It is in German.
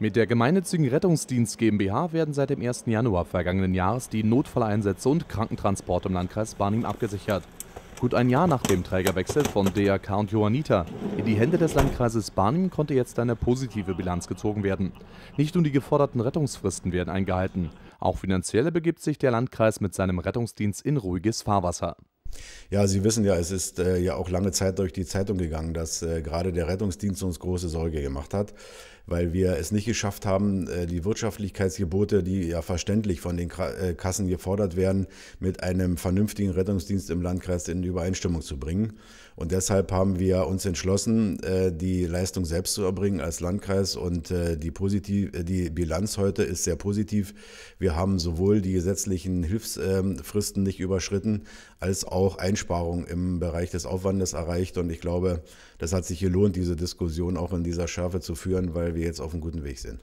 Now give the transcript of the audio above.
Mit der gemeinnützigen Rettungsdienst GmbH werden seit dem 1. Januar vergangenen Jahres die Notfalleinsätze und Krankentransport im Landkreis Barnim abgesichert. Gut ein Jahr nach dem Trägerwechsel von DRK und Johannita in die Hände des Landkreises Barnim konnte jetzt eine positive Bilanz gezogen werden. Nicht nur die geforderten Rettungsfristen werden eingehalten, auch finanziell begibt sich der Landkreis mit seinem Rettungsdienst in ruhiges Fahrwasser. Ja, Sie wissen ja, es ist äh, ja auch lange Zeit durch die Zeitung gegangen, dass äh, gerade der Rettungsdienst uns große Sorge gemacht hat, weil wir es nicht geschafft haben, äh, die Wirtschaftlichkeitsgebote, die ja verständlich von den äh, Kassen gefordert werden, mit einem vernünftigen Rettungsdienst im Landkreis in Übereinstimmung zu bringen. Und deshalb haben wir uns entschlossen, äh, die Leistung selbst zu erbringen als Landkreis. Und äh, die, positiv, die Bilanz heute ist sehr positiv. Wir haben sowohl die gesetzlichen Hilfsfristen ähm, nicht überschritten, als auch auch Einsparungen im Bereich des Aufwandes erreicht. Und ich glaube, das hat sich gelohnt, diese Diskussion auch in dieser Schärfe zu führen, weil wir jetzt auf einem guten Weg sind.